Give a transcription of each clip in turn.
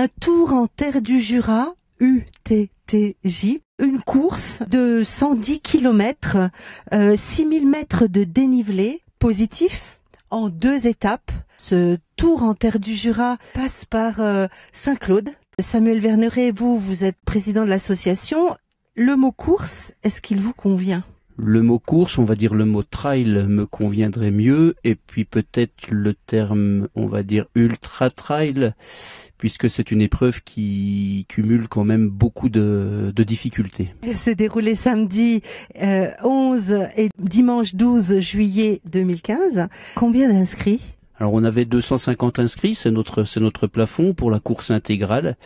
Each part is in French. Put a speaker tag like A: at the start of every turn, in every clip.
A: un tour en terre du Jura, U-T-T-J, une course de 110 km, 6000 mètres de dénivelé positif en deux étapes. Ce tour en terre du Jura passe par euh, Saint-Claude. Samuel Verneret, vous, vous êtes président de l'association. Le mot course, est-ce qu'il vous convient
B: le mot course, on va dire le mot trail me conviendrait mieux, et puis peut-être le terme, on va dire ultra trail, puisque c'est une épreuve qui cumule quand même beaucoup de, difficultés.
A: Elle s'est déroulée samedi 11 euh, et dimanche 12 juillet 2015. Combien d'inscrits
B: alors on avait 250 inscrits, c'est notre c'est notre plafond pour la course intégrale.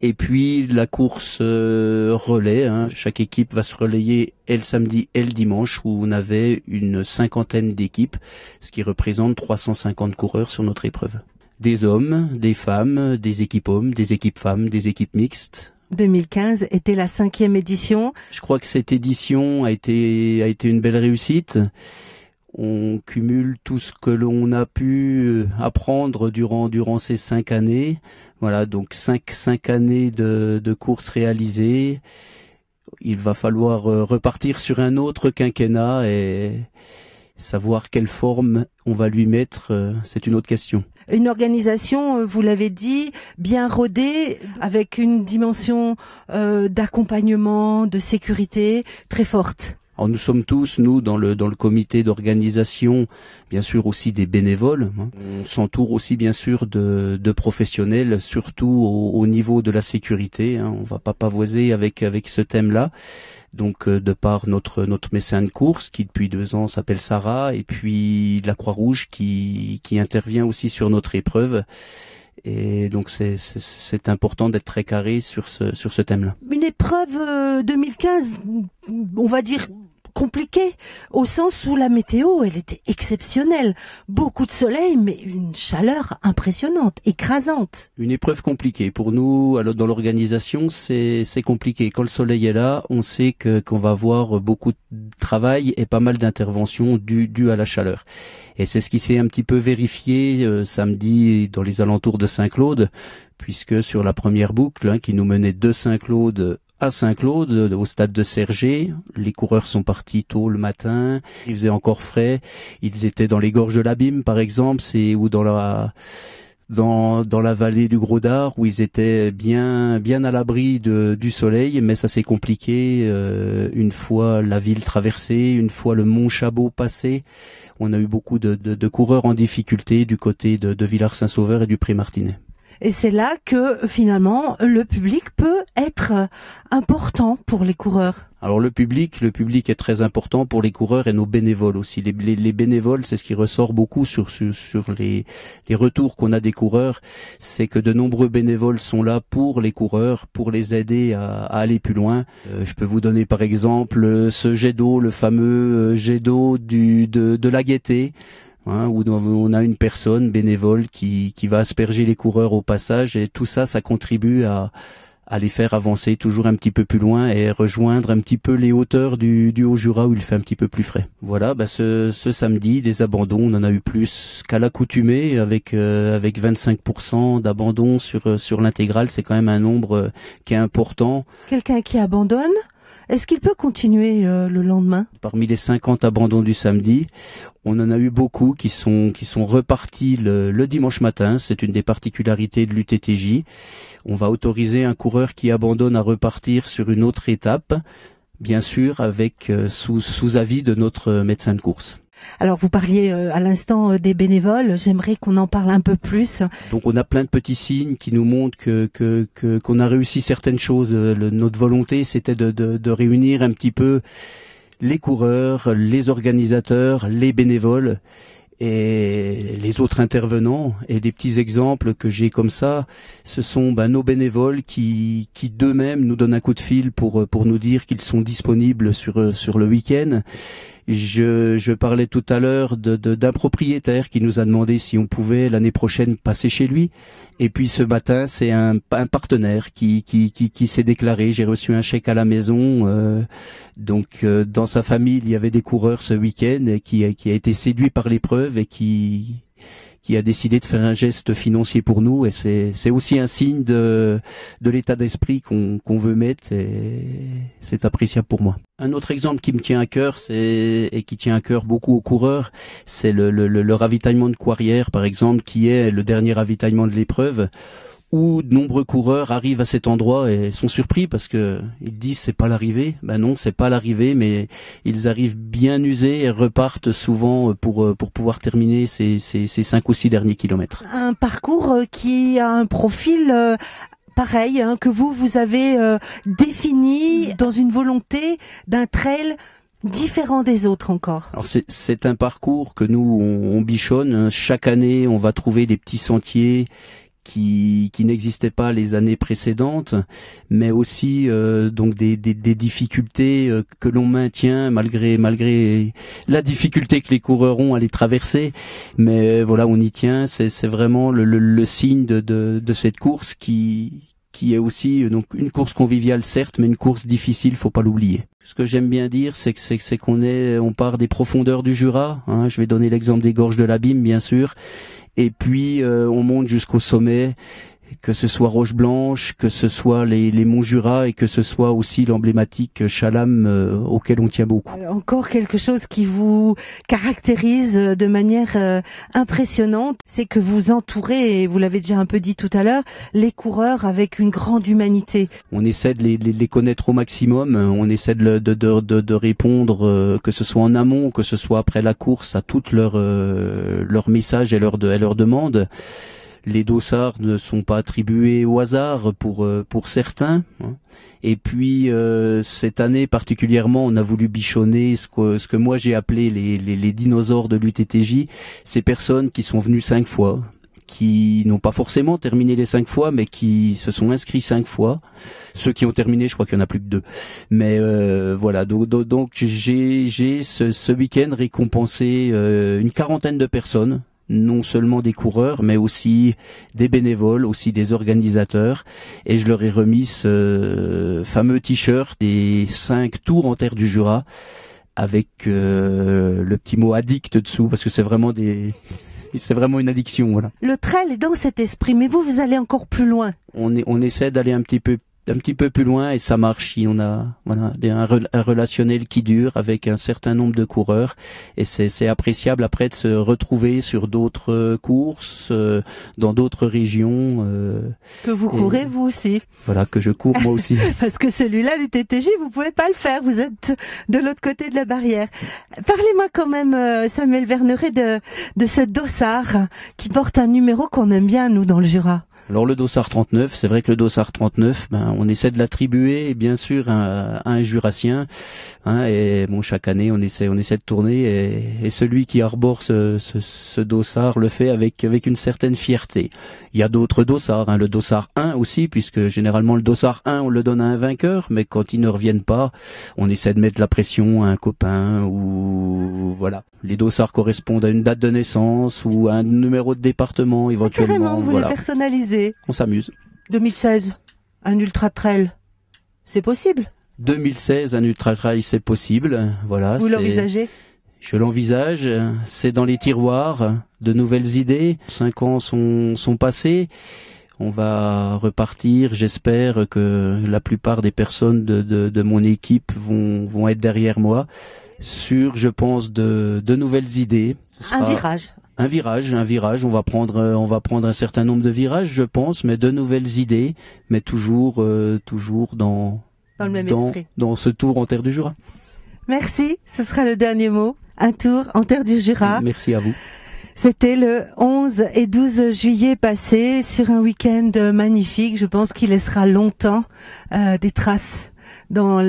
B: Et puis la course euh, relais, hein. chaque équipe va se relayer elle samedi et dimanche où on avait une cinquantaine d'équipes, ce qui représente 350 coureurs sur notre épreuve. Des hommes, des femmes, des équipes hommes, des équipes femmes, des équipes mixtes.
A: 2015 était la cinquième édition.
B: Je crois que cette édition a été, a été une belle réussite on cumule tout ce que l'on a pu euh, apprendre durant durant ces cinq années. Voilà, donc cinq cinq années de, de courses réalisées. Il va falloir euh, repartir sur un autre quinquennat et savoir quelle forme on va lui mettre, euh, c'est une autre question.
A: Une organisation, vous l'avez dit, bien rodée, avec une dimension d'accompagnement, de sécurité très forte
B: nous sommes tous, nous, dans le, dans le comité d'organisation, bien sûr aussi des bénévoles. Hein. Mm. On s'entoure aussi, bien sûr, de, de professionnels, surtout au, niveau de la sécurité. On hein. On va pas pavoiser avec, avec ce thème-là. Donc, euh, de par notre, notre médecin de course, qui depuis deux ans s'appelle Sarah, et puis la Croix-Rouge qui, qui intervient aussi sur notre épreuve. Et donc c'est important d'être très carré sur ce, sur ce thème-là.
A: Une épreuve 2015, euh, on va dire compliqué, au sens où la météo, elle était exceptionnelle. Beaucoup de soleil, mais une chaleur impressionnante, écrasante.
B: Une épreuve compliquée. Pour nous, dans l'organisation, c'est compliqué. Quand le soleil est là, on sait qu'on va avoir beaucoup de travail et pas mal d'interventions dues, à la chaleur. Et c'est ce qui s'est un petit peu vérifié euh, samedi dans les alentours de Saint-Claude, puisque sur la première boucle, hein, qui nous menait de Saint-Claude Saint-Claude, euh, au stade de Sergé. Les coureurs sont partis tôt le matin, il faisait encore frais, ils étaient dans les gorges de l'abîme par exemple, c'est ou dans la dans, la vallée du Gros d'Ar où ils étaient bien bien à l'abri du soleil, mais ça s'est compliqué euh, une fois la ville traversée, une fois le mont Chabot passé. On a eu beaucoup de, coureurs en difficulté du côté de, de Villars-Saint-Sauveur et du Pré-Martinet.
A: Et c'est là que finalement le public peut être important pour les coureurs.
B: Alors le public, le public est très important pour les coureurs et nos bénévoles aussi. Les, bénévoles, c'est ce qui ressort beaucoup sur sur, les, les retours qu'on a des coureurs, c'est que de nombreux bénévoles sont là pour les coureurs, pour les aider à, aller plus loin. Euh, je peux vous donner par exemple ce jet d'eau, le fameux euh, jet d'eau de, de la Gaîté. Hein, où on a une personne bénévole qui, qui va asperger les coureurs au passage et tout ça, ça contribue à, à les faire avancer toujours un petit peu plus loin et rejoindre un petit peu les hauteurs du, du Haut-Jura où il fait un petit peu plus frais. Voilà, bah, ce, ce samedi, des abandons, on en a eu plus qu'à l'accoutumée avec euh, avec 25% d'abandons sur euh, sur l'intégrale, c'est quand même un nombre euh, qui est important.
A: Quelqu'un qui abandonne est-ce qu'il peut continuer euh, le lendemain
B: Parmi les 50 abandons du samedi, on en a eu beaucoup qui sont qui sont repartis le, dimanche matin. C'est une des particularités de l'UTTJ. On va autoriser un coureur qui abandonne à repartir sur une autre étape, bien sûr avec euh, sous sous avis de notre euh, médecin de course.
A: Alors vous parliez euh, à l'instant euh, des bénévoles, j'aimerais qu'on en parle un peu plus.
B: Donc on a plein de petits signes qui nous montrent que qu'on que, a réussi certaines choses. Euh, notre volonté c'était de, de, réunir un petit peu les coureurs, les organisateurs, les bénévoles et les autres intervenants et des petits exemples que j'ai comme ça, ce sont ben, nos bénévoles qui, qui d'eux-mêmes nous donnent un coup de fil pour pour nous dire qu'ils sont disponibles sur sur le week-end je, je parlais tout à l'heure d'un de, d'un propriétaire qui nous a demandé si on pouvait l'année prochaine passer chez lui. Et puis ce matin, c'est un, partenaire qui, qui, qui, qui s'est déclaré. J'ai reçu un chèque à la maison. Euh, donc euh, dans sa famille, il y avait des coureurs ce week-end qui, qui a été séduit par l'épreuve et qui qui a décidé de faire un geste financier pour nous. Et c'est aussi un signe de, de l'état d'esprit qu'on veut mettre. Et c'est appréciable pour moi. Un autre exemple qui me tient à cœur, c'est et qui tient à cœur beaucoup aux coureurs, c'est le, ravitaillement de Coirière, par exemple, qui est le dernier ravitaillement de l'épreuve où de nombreux coureurs arrivent à cet endroit et sont surpris parce que ils disent c'est pas l'arrivée. Ben non, c'est pas l'arrivée, mais ils arrivent bien usés et repartent souvent pour euh, pour pouvoir terminer ces, ces, cinq ou six derniers kilomètres.
A: Un parcours euh, qui a un profil euh, pareil, hein, que vous, vous avez défini dans une volonté d'un trail différent des autres encore
B: Alors c'est un parcours que nous on bichonne. Chaque année, on va trouver des petits sentiers qui, qui n'existaient pas les années précédentes, mais aussi euh, donc des, difficultés euh, que l'on maintient malgré malgré la difficulté que les coureurs ont à les traverser. Mais euh, voilà, on y tient. C'est, c'est vraiment le, signe de, de, cette course qui qui est aussi donc une course conviviale certes, mais une course difficile, faut pas l'oublier. Ce que j'aime bien dire, c'est que c'est, qu'on est, on part des profondeurs du Jura. Hein. je vais donner l'exemple des gorges de l'abîme, bien sûr, et puis euh, on monte jusqu'au sommet que ce soit Roche Blanche, que ce soit les, les Monts Jura et que ce soit aussi l'emblématique Chalam euh, auquel on tient beaucoup.
A: Euh, encore quelque chose qui vous caractérise de manière euh, impressionnante, c'est que vous entourez, et vous l'avez déjà un peu dit tout à l'heure, les coureurs avec une grande humanité.
B: On essaie de les, les, connaître au maximum, on essaie de, de, répondre, que ce soit en amont, que ce soit après la course, à toutes leurs messages et leurs demandes les dossards ne sont pas attribués au hasard pour, euh, pour certains. Hein. Et puis euh, cette année particulièrement, on a voulu bichonner ce que, ce que moi j'ai appelé les, les, dinosaures de l'UTTJ, ces personnes qui sont venues cinq fois, qui n'ont pas forcément terminé les cinq fois, mais qui se sont inscrits cinq fois. Ceux qui ont terminé, je crois qu'il y en a plus que deux. Mais euh, voilà, donc, j'ai ce, ce week-end récompensé une quarantaine de personnes non seulement des coureurs, mais aussi des bénévoles, aussi des organisateurs. Et je leur ai remis ce fameux t-shirt des cinq tours en terre du Jura, avec euh, le petit mot addict dessous, parce que c'est vraiment des... C'est vraiment une addiction, voilà.
A: Le trail est dans cet esprit, mais vous, vous allez encore plus loin.
B: On, est, on essaie d'aller un petit peu un petit peu plus loin et ça marche on a voilà un, relationnel qui dure avec un certain nombre de coureurs et c'est appréciable après de se retrouver sur d'autres euh, courses euh, dans d'autres régions euh,
A: que vous courez vous aussi
B: voilà que je cours
A: moi aussi parce que celui-là l'UTTJ vous pouvez pas le faire vous êtes de l'autre côté de la barrière parlez-moi quand même Samuel Verneret de de ce dossard qui porte un numéro qu'on aime bien nous dans le Jura
B: alors le dossard 39, c'est vrai que le dossard 39, ben, on essaie de l'attribuer bien sûr à, un jurassien. Hein, et bon, chaque année, on essaie, on essaie de tourner. Et, celui qui arbore ce, ce, dossard le fait avec, avec une certaine fierté. Il y a d'autres dossards, hein, le dossard 1 aussi, puisque généralement le dossard 1, on le donne à un vainqueur, mais quand ils ne reviennent pas, on essaie de mettre la pression à un copain ou voilà. Les dossards correspondent à une date de naissance ou à un numéro de département éventuellement. voilà. On s'amuse.
A: 2016, un ultra trail, c'est possible
B: 2016, un ultra trail, c'est possible. Voilà. Vous l'envisagez Je l'envisage. C'est dans les tiroirs, de nouvelles idées. Cinq ans sont, sont passés. On va repartir. J'espère que la plupart des personnes de, mon équipe vont, être derrière moi sur, je pense, de, nouvelles idées. un virage, un virage, un virage. On va prendre, euh, on va prendre un certain nombre de virages, je pense, mais de nouvelles idées, mais toujours, euh, toujours dans dans ce tour en terre du Jura.
A: Merci. Ce sera le dernier mot. Un tour en terre du Jura. Merci à vous. C'était le 11 et 12 juillet passé sur un week-end magnifique. Je pense qu'il laissera longtemps euh, des traces dans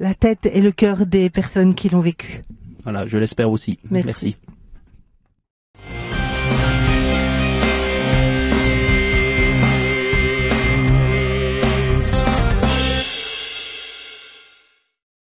A: la tête et le cœur des personnes qui l'ont vécu.
B: Voilà, je l'espère aussi. Merci.